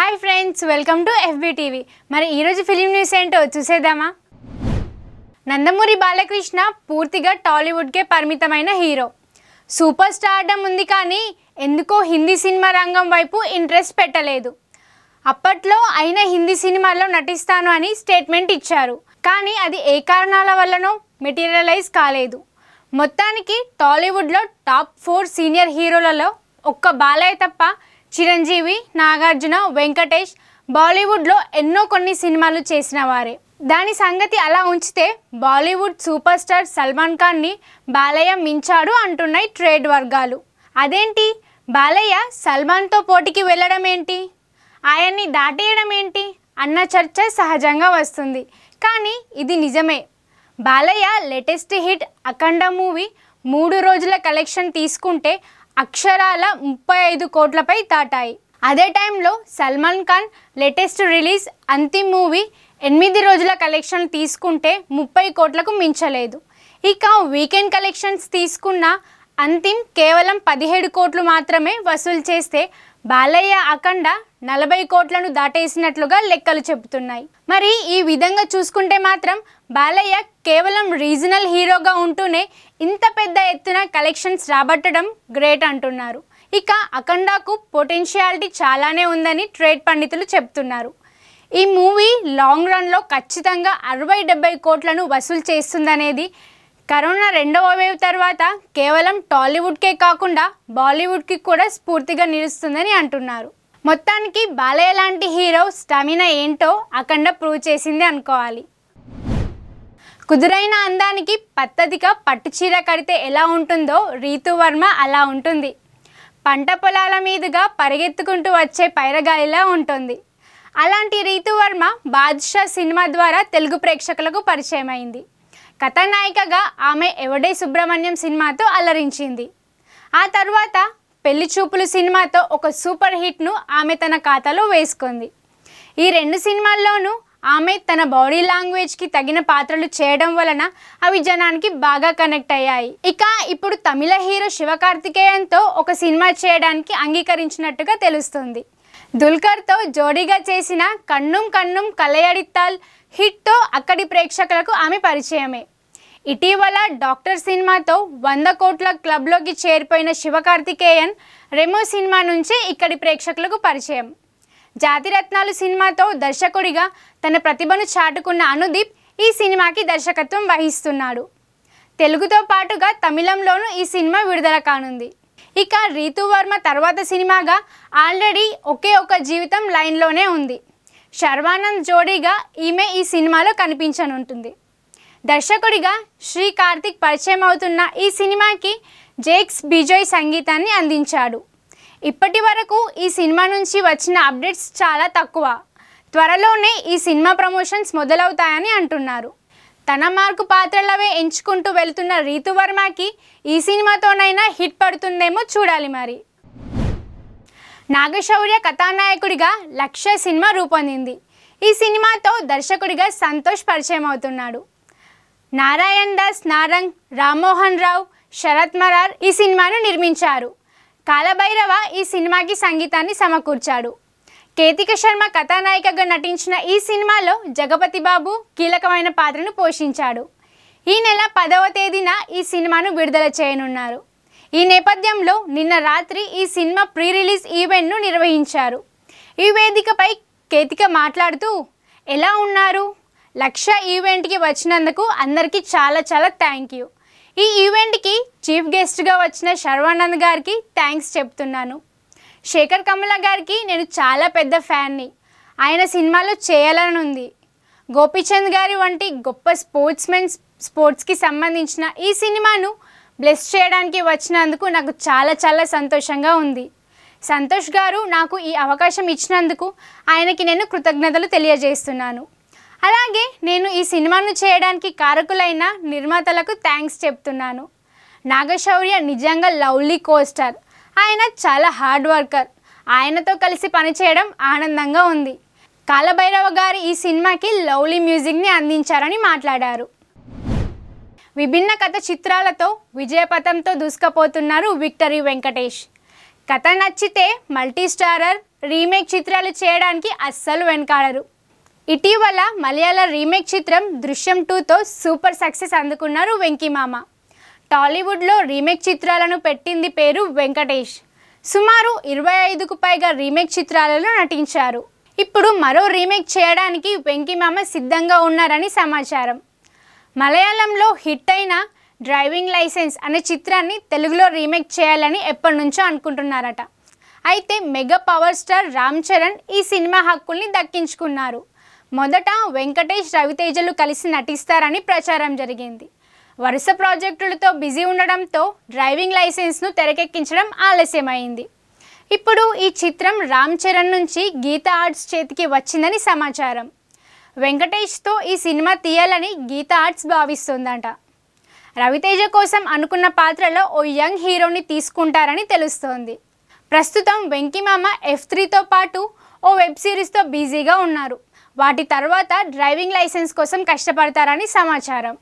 hi friends welcome to FB TV మరి ఈరోజు film news ఏంటో చూసేద్దామా నందమూరి బాలకృష్ణ పూర్తిగా టాలీవుడ్కే పరిమితమైన హీరో సూపర్ స్టార్డం ఉంది కానీ ఎందుకో హిందీ సినిమా రంగం వైపు ఇంట్రెస్ట్ పెట్టలేదు అప్పట్లో ఆయన హిందీ సినిమాల్లో నటిస్తాను అని స్టేట్మెంట్ ఇచ్చారు కానీ అది ఏ కారణాల వల్లనో మెటీరియలైజ్ కాలేదు మొత్తానికి టాలీవుడ్లో టాప్ ఫోర్ సీనియర్ హీరోలలో ఒక్క బాలయ్య తప్ప చిరంజీవి నాగార్జున వెంకటేష్ బాలీవుడ్లో ఎన్నో కొన్ని సినిమాలు చేసిన వారే దాని సంగతి అలా ఉంచితే బాలీవుడ్ సూపర్ స్టార్ సల్మాన్ ఖాన్ని బాలయ్య మించాడు అంటున్నాయి ట్రేడ్ వర్గాలు అదేంటి బాలయ్య సల్మాన్తో పోటీకి వెళ్ళడం ఏంటి ఆయన్ని దాటేయడం ఏంటి అన్న చర్చ సహజంగా వస్తుంది కానీ ఇది నిజమే Balayya latest hit Akhanda movie మూడు రోజుల కలెక్షన్ తీసుకుంటే అక్షరాల ముప్పై ఐదు కోట్లపై దాటాయి అదే టైంలో Salman Khan latest release Antim movie ఎనిమిది రోజుల కలెక్షన్ తీసుకుంటే ముప్పై కోట్లకు మించలేదు ఇక వీకెండ్ కలెక్షన్స్ తీసుకున్న అంతిమ్ కేవలం పదిహేడు కోట్లు మాత్రమే వసూలు చేస్తే బాలయ్య అఖండ నలభై కోట్లను దాటేసినట్లుగా లెక్కలు చెబుతున్నాయి మరి ఈ విధంగా చూసుకుంటే మాత్రం బాలయ్య కేవలం రీజనల్ హీరోగా ఉంటూనే ఇంత పెద్ద ఎత్తున కలెక్షన్స్ రాబట్టడం గ్రేట్ అంటున్నారు ఇక అఖండాకు పొటెన్షియాలిటీ చాలానే ఉందని ట్రేడ్ పండితులు చెప్తున్నారు ఈ మూవీ లాంగ్ రన్లో ఖచ్చితంగా అరవై డెబ్బై కోట్లను వసూలు చేస్తుందనేది కరోనా రెండవ వేవ్ తర్వాత కేవలం టాలీవుడ్కే కాకుండా బాలీవుడ్కి కూడా స్ఫూర్తిగా నిలుస్తుందని అంటున్నారు మొత్తానికి బాలయ్య లాంటి హీరో స్టమినా ఏంటో అఖండ ప్రూవ్ చేసింది అనుకోవాలి కుదురైన అందానికి పద్ధతిగా చీర కడితే ఎలా ఉంటుందో రీతువర్మ అలా ఉంటుంది పంట పొలాల మీదుగా పరిగెత్తుకుంటూ వచ్చే పైరగాలిలా ఉంటుంది అలాంటి రీతువర్మ బాద్షా సినిమా ద్వారా తెలుగు ప్రేక్షకులకు పరిచయమైంది కథానాయికగా ఆమె ఎవడే సుబ్రహ్మణ్యం సినిమాతో అలరించింది ఆ తర్వాత పెళ్లి చూపులు సినిమాతో ఒక సూపర్ హిట్ను ఆమె తన ఖాతాలో వేసుకుంది ఈ రెండు సినిమాల్లోనూ ఆమె తన బాడీ లాంగ్వేజ్కి తగిన పాత్రలు చేయడం వలన అవి జనానికి బాగా కనెక్ట్ అయ్యాయి ఇక ఇప్పుడు తమిళ హీరో శివకార్తికేయన్తో ఒక సినిమా చేయడానికి అంగీకరించినట్టుగా తెలుస్తుంది దుల్కర్తో జోడీగా చేసిన కన్నుం కన్నుం కలయడిత్తాల్ హిట్తో అక్కడి ప్రేక్షకులకు ఆమె పరిచయమే ఇటీవల డాక్టర్ సినిమాతో వంద కోట్ల క్లబ్లోకి చేరిపోయిన శివకార్తికేయన్ రెమో సినిమా నుంచి ఇక్కడి ప్రేక్షకులకు పరిచయం జాతిరత్నాలు సినిమాతో దర్శకుడిగా తన ప్రతిభను చాటుకున్న అనుదీప్ ఈ సినిమాకి దర్శకత్వం వహిస్తున్నాడు తెలుగుతో పాటుగా తమిళంలోనూ ఈ సినిమా విడుదల కానుంది ఇక రీతువర్మ తర్వాత సినిమాగా ఆల్రెడీ ఒకే ఒక జీవితం లైన్లోనే ఉంది శర్వానంద్ జోడీగా ఈమె ఈ సినిమాలో కనిపించనుంటుంది దర్శకుడిగా శ్రీ కార్తిక్ పరిచయం అవుతున్న ఈ సినిమాకి జేక్స్ బిజోయ్ సంగీతాన్ని అందించాడు ఇప్పటి వరకు ఈ సినిమా నుంచి వచ్చిన అప్డేట్స్ చాలా తక్కువ త్వరలోనే ఈ సినిమా ప్రమోషన్స్ మొదలవుతాయని అంటున్నారు తన మార్కు పాత్రలవే ఎంచుకుంటూ వెళ్తున్న రీతు వర్మకి ఈ సినిమాతోనైనా హిట్ పడుతుందేమో చూడాలి మరి నాగశౌర్య కథానాయకుడిగా లక్ష్య సినిమా రూపొందింది ఈ సినిమాతో దర్శకుడిగా సంతోష్ పరిచయం అవుతున్నాడు నారాయణ దాస్ నారంగ్ రామ్మోహన్ రావు శరత్ మరార్ ఈ సినిమాను నిర్మించారు కాలభైరవ ఈ సినిమాకి సంగీతాన్ని సమకూర్చాడు కేతిక శర్మ కథానాయికగా నటించిన ఈ సినిమాలో జగపతి బాబు కీలకమైన పాత్రను పోషించాడు ఈ నెల పదవ తేదీన ఈ సినిమాను విడుదల చేయనున్నారు ఈ నేపథ్యంలో నిన్న రాత్రి ఈ సినిమా ప్రీ రిలీజ్ ఈవెంట్ను నిర్వహించారు ఈ వేదికపై కేతిక మాట్లాడుతూ ఎలా ఉన్నారు లక్ష ఈవెంట్కి వచ్చినందుకు అందరికీ చాలా చాలా థ్యాంక్ యూ ఈ ఈవెంట్కి చీఫ్ గెస్ట్గా వచ్చిన శర్వానంద్ గారికి థ్యాంక్స్ చెప్తున్నాను శేఖర్ కమల గారికి నేను చాలా పెద్ద ఫ్యాన్ని ఆయన సినిమాలు చేయాలని ఉంది గోపీచంద్ గారి వంటి గొప్ప స్పోర్ట్స్ మెన్ స్పోర్ట్స్కి సంబంధించిన ఈ సినిమాను బ్లెస్ చేయడానికి వచ్చినందుకు నాకు చాలా చాలా సంతోషంగా ఉంది సంతోష్ గారు నాకు ఈ అవకాశం ఇచ్చినందుకు ఆయనకి నేను కృతజ్ఞతలు తెలియజేస్తున్నాను అలాగే నేను ఈ సినిమాను చేయడానికి కారకులైన నిర్మాతలకు థ్యాంక్స్ చెప్తున్నాను నాగశౌర్య నిజంగా లవ్లీ కోస్టర్ ఆయన చాలా హార్డ్ వర్కర్ ఆయనతో కలిసి పనిచేయడం ఆనందంగా ఉంది కాలభైరవ గారి ఈ సినిమాకి లవ్లీ మ్యూజిక్ని అందించారని మాట్లాడారు విభిన్న కథ చిత్రాలతో విజయపథంతో దూసుకపోతున్నారు విక్టరీ వెంకటేష్ కథ నచ్చితే మల్టీస్టారర్ రీమేక్ చిత్రాలు చేయడానికి అస్సలు వెనకాడరు ఇటీవల మలయాళ రీమేక్ చిత్రం దృశ్యం టూతో సూపర్ సక్సెస్ అందుకున్నారు వెంకీమామ టాలీవుడ్లో రీమేక్ చిత్రాలను పెట్టింది పేరు వెంకటేష్ సుమారు ఇరవై ఐదుకు పైగా రీమేక్ చిత్రాలలో నటించారు ఇప్పుడు మరో రీమేక్ చేయడానికి వెంకీమామ సిద్ధంగా ఉన్నారని సమాచారం మలయాళంలో హిట్ అయిన డ్రైవింగ్ లైసెన్స్ అనే చిత్రాన్ని తెలుగులో రీమేక్ చేయాలని ఎప్పటి నుంచో అనుకుంటున్నారట అయితే mega power star Ram Charan ఈ సినిమా హక్కుల్ని దక్కించుకున్నారు మొదట వెంకటేష్ రవితేజలు కలిసి నటిస్తారని ప్రచారం జరిగింది వరుస ప్రాజెక్టులతో బిజీ ఉండడంతో డ్రైవింగ్ లైసెన్స్ను తెరకెక్కించడం ఆలస్యమైంది ఇప్పుడు ఈ చిత్రం రామ్ చరణ్ నుంచి గీత ఆర్ట్స్ చేతికి వచ్చిందని సమాచారం వెంకటేష్తో ఈ సినిమా తీయాలని గీత ఆర్ట్స్ భావిస్తుందట రవితేజ కోసం అనుకున్న పాత్రలో ఓ యంగ్ హీరోని తీసుకుంటారని తెలుస్తోంది ప్రస్తుతం వెంకిమామ ఎఫ్ త్రీతో పాటు ఓ వెబ్ సిరీస్తో బిజీగా ఉన్నారు వాటి తర్వాత డ్రైవింగ్ లైసెన్స్ కోసం కష్టపడతారని సమాచారం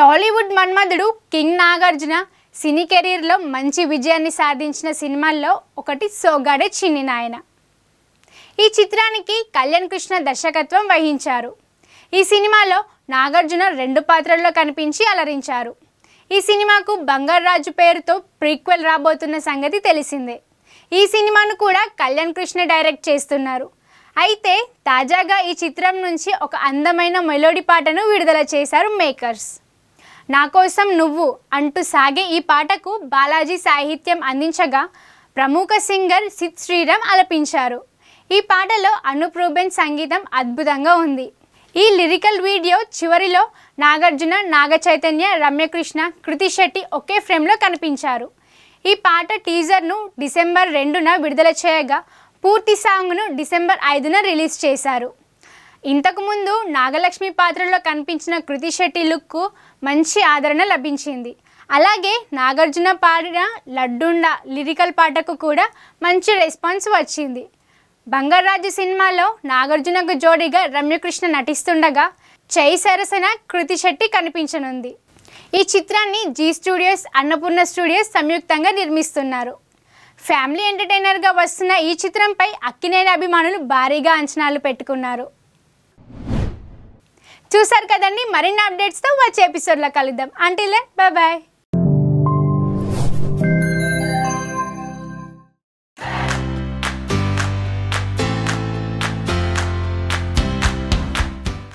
టాలీవుడ్ మన్మధుడు కింగ్ నాగార్జున సినీ కెరీర్లో మంచి విజయాన్ని సాధించిన సినిమాల్లో ఒకటి సోగాడే చిన్ని నాయన ఈ చిత్రానికి కళ్యాణ్ కృష్ణ దర్శకత్వం వహించారు ఈ సినిమాలో నాగార్జున రెండు పాత్రల్లో కనిపించి అలరించారు ఈ సినిమాకు రాజు పేరుతో ప్రీక్వెల్ రాబోతున్న సంగతి తెలిసిందే ఈ సినిమాను కూడా కళ్యాణ్ కృష్ణ డైరెక్ట్ చేస్తున్నారు అయితే తాజాగా ఈ చిత్రం నుంచి ఒక అందమైన మెలోడీ పాటను విడుదల చేశారు మేకర్స్ నా కోసం నువ్వు అంటూ సాగే ఈ పాటకు బాలాజీ సాహిత్యం అందించగా ప్రముఖ సింగర్ సిద్ శ్రీరామ్ అలపించారు ఈ పాటలో అనుప్రూబెన్ సంగీతం అద్భుతంగా ఉంది ఈ లిరికల్ వీడియో చివరిలో నాగార్జున నాగ చైతన్య రమ్యకృష్ణ కృతి శెట్టి ఒకే ఫ్రేమ్లో కనిపించారు ఈ పాట టీజర్ను డిసెంబర్ రెండున విడుదల చేయగా పూర్తి సాంగ్ను డిసెంబర్ ఐదున రిలీజ్ చేశారు ఇంతకుముందు నాగలక్ష్మి పాత్రలో కనిపించిన కృతి శెట్టి లుక్కు మంచి ఆదరణ లభించింది అలాగే నాగార్జున పాడిన లడ్డుండ లిరికల్ పాటకు కూడా మంచి రెస్పాన్స్ వచ్చింది బంగారాజు సినిమాలో నాగార్జునకు జోడీగా రమ్యకృష్ణ నటిస్తుండగా చై సరసన కృతి శెట్టి కనిపించనుంది ఈ చిత్రాన్ని జీ స్టూడియోస్ అన్నపూర్ణ స్టూడియోస్ సంయుక్తంగా నిర్మిస్తున్నారు ఫ్యామిలీ ఎంటర్టైనర్గా వస్తున్న ఈ చిత్రంపై అక్కినేని అభిమానులు భారీగా అంచనాలు పెట్టుకున్నారు చూసారు కదండి మరిన్ని అప్డేట్స్తో వచ్చే ఎపిసోడ్లో కలుద్దాం అంటే బాయ్ బాయ్